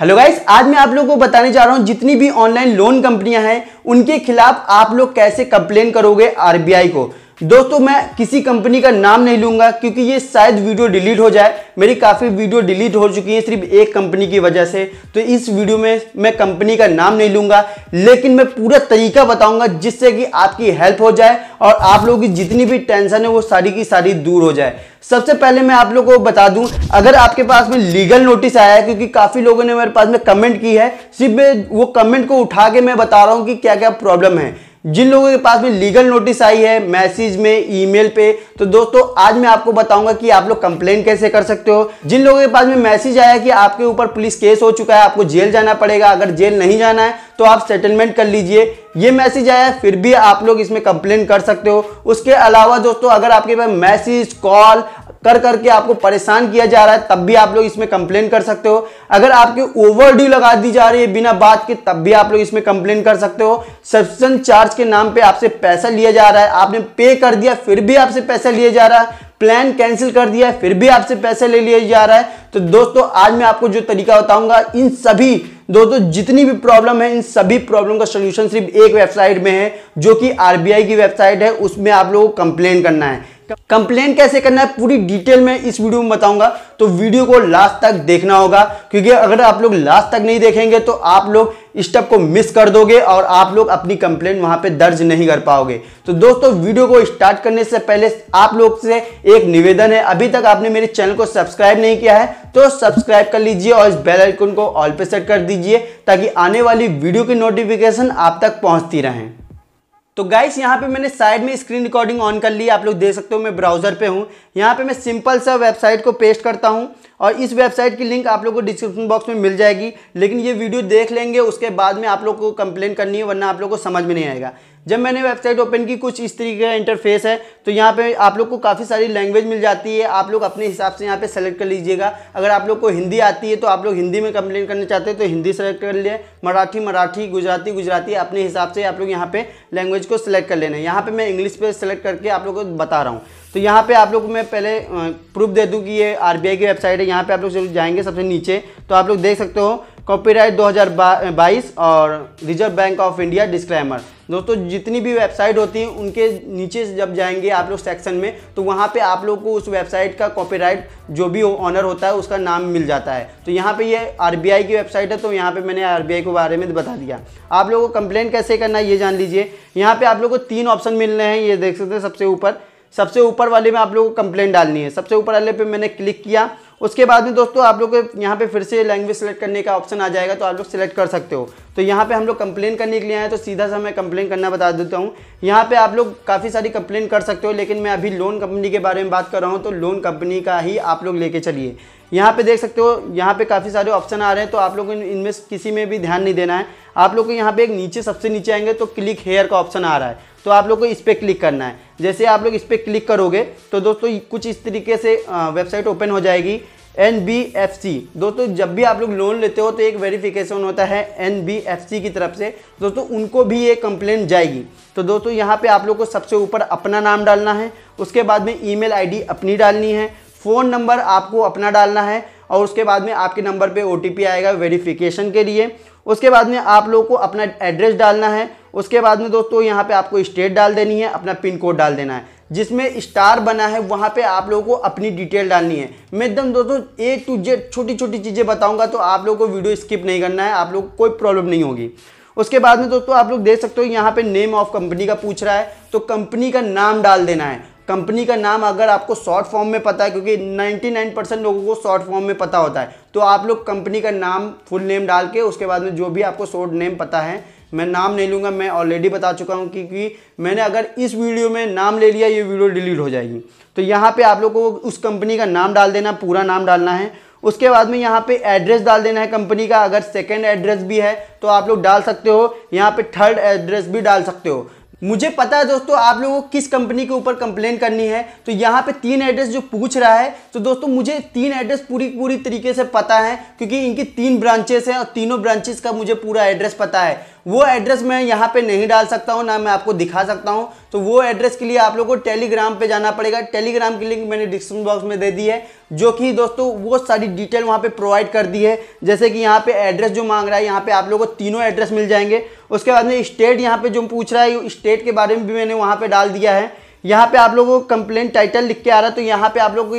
hello guys आज मैं आप लोगों को बताने जा रहा हूं जितनी भी ऑनलाइन लोन कंपनियां हैं उनके खिलाफ आप लोग कैसे कंप्लेन करोगे आरबीआई को दोस्तों मैं किसी कंपनी का नाम नहीं लूंगा क्योंकि ये शायद वीडियो डिलीट हो जाए मेरी काफ़ी वीडियो डिलीट हो चुकी है सिर्फ एक कंपनी की वजह से तो इस वीडियो में मैं कंपनी का नाम नहीं लूंगा लेकिन मैं पूरा तरीका बताऊंगा जिससे कि आपकी हेल्प हो जाए और आप लोगों की जितनी भी टेंशन है वो सारी की सारी दूर हो जाए सबसे पहले मैं आप लोगों को बता दूं अगर आपके पास में लीगल नोटिस आया है क्योंकि काफ़ी लोगों ने मेरे पास में कमेंट की है सिर्फ वो कमेंट को उठा के मैं बता रहा हूँ कि क्या क्या प्रॉब्लम है जिन लोगों के पास भी लीगल नोटिस आई है मैसेज में ईमेल पे तो दोस्तों आज मैं आपको बताऊंगा कि आप लोग कंप्लेन कैसे कर सकते हो जिन लोगों के पास में मैसेज आया कि आपके ऊपर पुलिस केस हो चुका है आपको जेल जाना पड़ेगा अगर जेल नहीं जाना है तो आप सेटलमेंट कर लीजिए ये मैसेज आया है फिर भी आप लोग इसमें कंप्लेन कर सकते हो उसके अलावा दोस्तों अगर आपके पास मैसेज कॉल कर करके आपको परेशान किया जा रहा है तब भी आप लोग इसमें कंप्लेन कर सकते हो अगर आपके ओवर ड्यू लगा दी जा रही है बिना बात के तब भी आप लोग इसमें कंप्लेन कर सकते हो सब्सिडन चार्ज के नाम पे आपसे पैसा लिया जा रहा है आपने पे कर दिया फिर भी आपसे पैसा लिया जा रहा है प्लान कैंसिल कर दिया है फिर भी आपसे पैसे ले लिए जा रहा है तो दोस्तों आज मैं आपको जो तरीका बताऊंगा इन सभी दोस्तों जितनी भी प्रॉब्लम है इन सभी प्रॉब्लम का सोल्यूशन सिर्फ एक वेबसाइट में है जो कि आरबीआई की वेबसाइट है उसमें आप लोगों को कंप्लेन करना है कंप्लेन कैसे करना है पूरी डिटेल में इस वीडियो में बताऊंगा तो वीडियो को लास्ट तक देखना होगा क्योंकि अगर आप लोग लास्ट तक नहीं देखेंगे तो आप लोग स्टेप को मिस कर दोगे और आप लोग अपनी कंप्लेन वहां पे दर्ज नहीं कर पाओगे तो दोस्तों वीडियो को स्टार्ट करने से पहले आप लोग से एक निवेदन है अभी तक आपने मेरे चैनल को सब्सक्राइब नहीं किया है तो सब्सक्राइब कर लीजिए और इस बेल आइकन को ऑल पे सेट कर दीजिए ताकि आने वाली वीडियो की नोटिफिकेशन आप तक पहुंचती रहें तो गाइस यहाँ पे मैंने साइड में स्क्रीन रिकॉर्डिंग ऑन कर ली आप लोग देख सकते हो मैं ब्राउजर पे हूँ यहाँ पे मैं सिंपल सा वेबसाइट को पेस्ट करता हूँ और इस वेबसाइट की लिंक आप लोग को डिस्क्रिप्शन बॉक्स में मिल जाएगी लेकिन ये वीडियो देख लेंगे उसके बाद में आप लोग को कंप्लेन करनी है वरना आप लोग को समझ में नहीं आएगा जब मैंने वेबसाइट ओपन की कुछ इस तरीके का इंटरफेस है तो यहाँ पे आप लोग को काफ़ी सारी लैंग्वेज मिल जाती है आप लोग अपने हिसाब से यहाँ पे सेलेक्ट कर लीजिएगा अगर आप लोग को हिंदी आती है तो आप लोग हिंदी में कंप्लेन करना चाहते हैं तो हिंदी सेलेक्ट कर लिए मराठी मराठी गुजराती गुजराती अपने हिसाब से आप लोग यहाँ पर लैंग्वेज को सिलेक्ट कर लेना है यहाँ पर मैं इंग्लिश पर सेलेक्ट करके आप लोग को बता रहा हूँ तो यहाँ पे आप लोग मैं पहले प्रूफ दे दूँ कि ये आर की वेबसाइट है यहाँ पर आप लोग जाएंगे सबसे नीचे तो आप लोग देख सकते हो कॉपीराइट 2022 और Reserve Bank of India disclaimer दोस्तों जितनी भी वेबसाइट होती हैं उनके नीचे जब जाएंगे आप लोग सेक्शन में तो वहाँ पे आप लोग को उस वेबसाइट का कॉपीराइट जो भी ऑनर होता है उसका नाम मिल जाता है तो यहाँ पे ये यह आर की वेबसाइट है तो यहाँ पे मैंने आर के बारे में बता दिया आप लोगों को कंप्लेन कैसे करना है ये जान लीजिए यहाँ पर आप लोग को तीन ऑप्शन मिल रहे हैं ये देख सकते हैं सबसे ऊपर सबसे ऊपर वाले में आप लोगों को कंप्लेन डालनी है सबसे ऊपर वाले पर मैंने क्लिक किया उसके बाद में दोस्तों आप लोग यहाँ पे फिर से लैंग्वेज सेलेक्ट करने का ऑप्शन आ जाएगा तो आप लोग सेलेक्ट कर सकते हो तो यहाँ पे हम लोग कंप्लेन करने के लिए आए तो सीधा सा मैं कंप्लेन करना बता देता हूँ यहाँ पे आप लोग काफ़ी सारी कंप्लेन कर सकते हो लेकिन मैं अभी लोन कंपनी के बारे में बात कर रहा हूँ तो लोन कंपनी का ही आप लोग लेके चलिए यहाँ पे देख सकते हो यहाँ पे काफ़ी सारे ऑप्शन आ रहे हैं तो आप लोगों को इनमें किसी में भी ध्यान नहीं देना है आप लोग को यहाँ पे एक नीचे सबसे नीचे आएंगे तो क्लिक हेयर का ऑप्शन आ रहा है तो आप लोग को इस पर क्लिक करना है जैसे आप लोग इस पर क्लिक करोगे तो दोस्तों कुछ इस तरीके से वेबसाइट ओपन हो जाएगी एन बी एफ सी दोस्तों जब भी आप लोग लोन लेते हो तो एक वेरिफिकेशन होता है एन बी एफ सी की तरफ से दोस्तों उनको भी ये कंप्लेन जाएगी तो दोस्तों यहाँ पे आप लोग को सबसे ऊपर अपना नाम डालना है उसके बाद में ईमेल आईडी अपनी डालनी है फ़ोन नंबर आपको अपना डालना है और उसके बाद में आपके नंबर पे ओ आएगा वेरिफिकेशन के लिए उसके बाद में आप लोगों को अपना एड्रेस डालना है उसके बाद में दोस्तों यहाँ पे आपको स्टेट डाल देनी है अपना पिन कोड डाल देना है जिसमें स्टार बना है वहाँ पे आप लोगों को अपनी डिटेल डालनी है मैं एकदम दोस्तों ए टू जेड छोटी छोटी चीज़ें बताऊँगा तो आप लोगों को वीडियो स्किप नहीं करना है आप लोग को कोई प्रॉब्लम नहीं होगी उसके बाद में दोस्तों आप लोग देख सकते हो यहाँ पे नेम ऑफ कंपनी का पूछ रहा है तो कंपनी का नाम डाल देना है कंपनी का नाम अगर आपको शॉर्ट फॉर्म में पता है क्योंकि 99 परसेंट लोगों को शॉर्ट फॉर्म में पता होता है तो आप लोग कंपनी का नाम फुल नेम डाल के उसके बाद में जो भी आपको शॉर्ट नेम पता है मैं नाम नहीं लूँगा मैं ऑलरेडी बता चुका हूँ क्योंकि मैंने अगर इस वीडियो में नाम ले लिया ये वीडियो डिलीट हो जाएगी तो यहाँ पर आप लोग को उस कंपनी का नाम डाल देना पूरा नाम डालना है उसके बाद में यहाँ पे एड्रेस डाल देना है कंपनी का अगर सेकंड एड्रेस भी है तो आप लोग डाल सकते हो यहाँ पे थर्ड एड्रेस भी डाल सकते हो मुझे पता है दोस्तों आप लोगों को किस कंपनी के ऊपर कंप्लेन करनी है तो यहाँ पे तीन एड्रेस जो पूछ रहा है तो दोस्तों मुझे तीन एड्रेस पूरी पूरी तरीके से पता है क्योंकि इनकी तीन ब्रांचेस हैं और तीनों ब्रांचेस का मुझे पूरा एड्रेस पता है वो एड्रेस मैं यहाँ पे नहीं डाल सकता हूँ ना मैं आपको दिखा सकता हूँ तो वो एड्रेस के लिए आप लोगों को टेलीग्राम पे जाना पड़ेगा टेलीग्राम की लिंक मैंने डिस्क्रिप्शन बॉक्स में दे दी है जो कि दोस्तों वो सारी डिटेल वहाँ पे प्रोवाइड कर दी है जैसे कि यहाँ पे एड्रेस जो मांग रहा है यहाँ पे आप लोगों को तीनों एड्रेस मिल जाएंगे उसके बाद में स्टेट यहाँ पे जो पूछ रहा है स्टेट के बारे में भी मैंने वहाँ पे डाल दिया है यहाँ पे आप लोगों को कंप्लेंट टाइटल लिख के आ रहा है तो यहाँ पे आप लोग को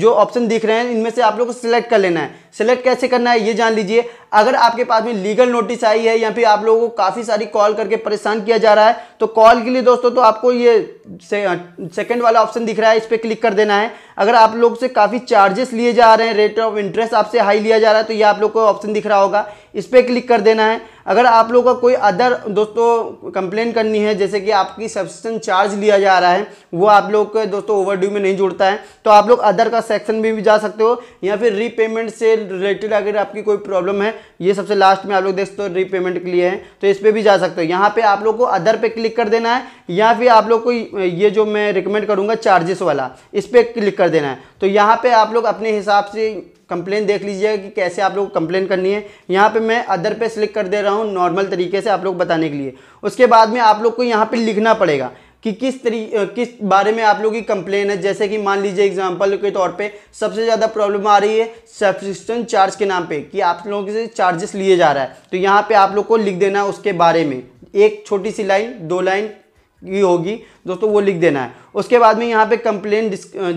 जो ऑप्शन दिख रहे हैं इनमें से आप लोग को सिलेक्ट कर लेना है सिलेक्ट कैसे करना है ये जान लीजिए अगर आपके पास में लीगल नोटिस आई है या फिर आप लोगों को काफ़ी सारी कॉल करके परेशान किया जा रहा है तो कॉल के लिए दोस्तों तो आपको ये से, सेकंड वाला ऑप्शन दिख रहा है इस पर क्लिक कर देना है अगर आप लोग से काफ़ी चार्जेस लिए जा रहे हैं रेट ऑफ इंटरेस्ट आपसे हाई लिया जा रहा है तो ये आप लोग को ऑप्शन दिख रहा होगा इस पर क्लिक कर देना है अगर आप लोगों का कोई अदर दोस्तों कंप्लेन करनी है जैसे कि आपकी सब्सटेंस चार्ज लिया जा रहा है वो आप लोग के दोस्तों ओवरड्यू में नहीं जुड़ता है तो आप लोग अदर का सेक्शन में भी जा सकते हो या फिर रीपेमेंट से रिलेटेड अगर आपकी कोई प्रॉब्लम है ये सबसे लास्ट में आप लोग देखते हो रीपेमेंट के लिए है तो इस पर भी जा सकते हो यहाँ पर आप लोग को अदर पर क्लिक कर देना है या फिर आप लोग को ये जो मैं रिकमेंड करूँगा चार्जेस वाला इस पर क्लिक कर देना है तो यहाँ पर आप लोग अपने हिसाब से कंप्लेन देख लीजिएगा कि कैसे आप लोग कंप्लेन करनी है यहाँ पे मैं अदर पे सिलेक्ट कर दे रहा हूँ नॉर्मल तरीके से आप लोग बताने के लिए उसके बाद में आप लोग को यहाँ पे लिखना पड़ेगा कि किस तरी किस बारे में आप लोग की कंप्लेन है जैसे कि मान लीजिए एग्जांपल के तौर पे सबसे ज़्यादा प्रॉब्लम आ रही है सब्सिस्टेंस चार्ज के नाम पे कि आप लोगों से चार्जेस लिए जा रहा है तो यहाँ पे आप लोग को लिख देना है उसके बारे में एक छोटी सी लाइन दो लाइन की होगी दोस्तों वो लिख देना है उसके बाद में यहाँ पे कंप्लेन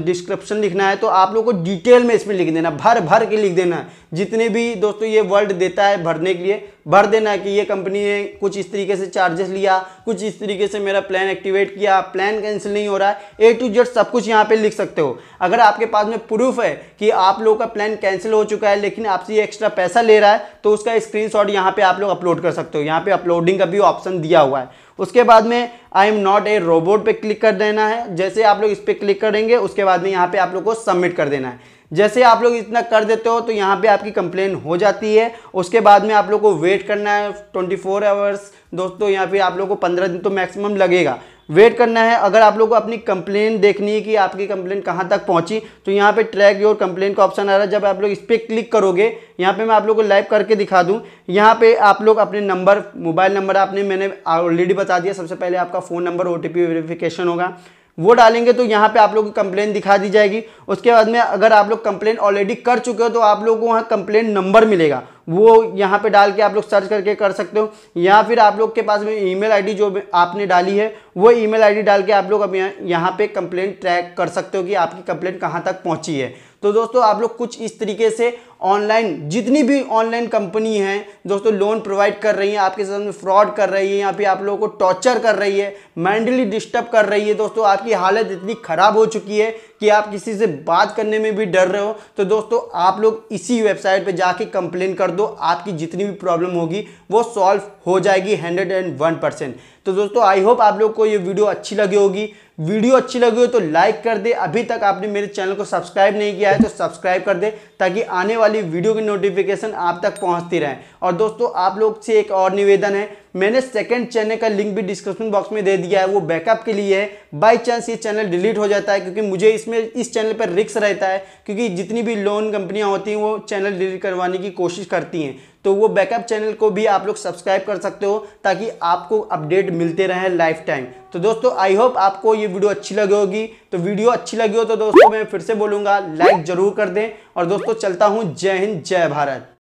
डिस्क्रिप्शन लिखना है तो आप लोग को डिटेल में इसमें लिख देना भर भर के लिख देना जितने भी दोस्तों ये वर्ड देता है भरने के लिए भर देना कि ये कंपनी ने कुछ इस तरीके से चार्जेस लिया कुछ इस तरीके से मेरा प्लान एक्टिवेट किया प्लान कैंसिल नहीं हो रहा है ए टू जेड सब कुछ यहाँ पे लिख सकते हो अगर आपके पास में प्रूफ है कि आप लोग का प्लान कैंसिल हो चुका है लेकिन आपसे ये एक्स्ट्रा पैसा ले रहा है तो उसका स्क्रीन शॉट यहाँ पे आप लोग अपलोड कर सकते हो यहाँ पे अपलोडिंग का भी ऑप्शन दिया हुआ है उसके बाद में I am not a robot पे क्लिक कर देना है जैसे आप लोग इस पर क्लिक करेंगे उसके बाद में यहाँ पे आप लोग को सबमिट कर देना है जैसे आप लोग इतना कर देते हो तो यहाँ पे आपकी कंप्लेन हो जाती है उसके बाद में आप लोग को वेट करना है 24 फोर आवर्स दोस्तों या फिर आप लोग को 15 दिन तो मैक्सिमम लगेगा वेट करना है अगर आप लोग को अपनी कंप्लेन देखनी है कि आपकी कंप्लेन कहाँ तक पहुँची तो यहाँ पे ट्रैक योर कंप्लेन का ऑप्शन आ रहा है जब आप लोग इस पर क्लिक करोगे यहाँ पे मैं आप लोग को लाइव करके दिखा दूँ यहाँ पे आप लोग अपने नंबर मोबाइल नंबर आपने मैंने ऑलरेडी बता दिया सबसे पहले आपका phone number O T verification होगा वो डालेंगे तो यहाँ पे आप लोग की कंप्लेन दिखा दी जाएगी उसके बाद में अगर आप लोग कंप्लेन ऑलरेडी कर चुके हो तो आप लोग को वहाँ कंप्लेन नंबर मिलेगा वो यहाँ पे डाल के आप लोग सर्च करके कर सकते हो या फिर आप लोग के पास में ईमेल आईडी जो आपने डाली है वो ईमेल आईडी डाल के आप लोग अब यहाँ पे कंप्लेन ट्रैक कर सकते हो कि आपकी कंप्लेन कहाँ तक पहुँची है तो दोस्तों आप लोग कुछ इस तरीके से ऑनलाइन जितनी भी ऑनलाइन कंपनी हैं दोस्तों लोन प्रोवाइड कर रही हैं आपके साथ में फ्रॉड कर रही है या फिर आप लोगों को टॉर्चर कर रही है मेंटली डिस्टर्ब कर रही है दोस्तों आपकी हालत इतनी ख़राब हो चुकी है कि आप किसी से बात करने में भी डर रहे हो तो दोस्तों आप लोग इसी वेबसाइट पर जाके कंप्लेन कर दो आपकी जितनी भी प्रॉब्लम होगी वो सॉल्व हो जाएगी हंड्रेड एंड वन परसेंट तो दोस्तों आई होप आप लोग को ये वीडियो अच्छी लगी होगी वीडियो अच्छी लगी हो तो लाइक कर दे अभी तक आपने मेरे चैनल को सब्सक्राइब नहीं किया है तो सब्सक्राइब कर दे ताकि आने वाले वाली वीडियो की नोटिफिकेशन आप तक पहुंचती रहे और दोस्तों आप लोग से एक और निवेदन है मैंने सेकंड चैनल का लिंक भी डिस्क्रिप्शन बॉक्स में दे दिया है वो बैकअप के लिए है बाई चांस ये चैनल डिलीट हो जाता है क्योंकि मुझे इसमें इस चैनल पर रिक्स रहता है क्योंकि जितनी भी लोन कंपनियां होती हैं वो चैनल डिलीट करवाने की कोशिश करती हैं तो वो बैकअप चैनल को भी आप लोग सब्सक्राइब कर सकते हो ताकि आपको अपडेट मिलते रहें लाइफ टाइम तो दोस्तों आई होप आपको ये वीडियो अच्छी लगी होगी तो वीडियो अच्छी लगी हो तो दोस्तों मैं फिर से बोलूँगा लाइक जरूर कर दें और दोस्तों चलता हूँ जय हिंद जय भारत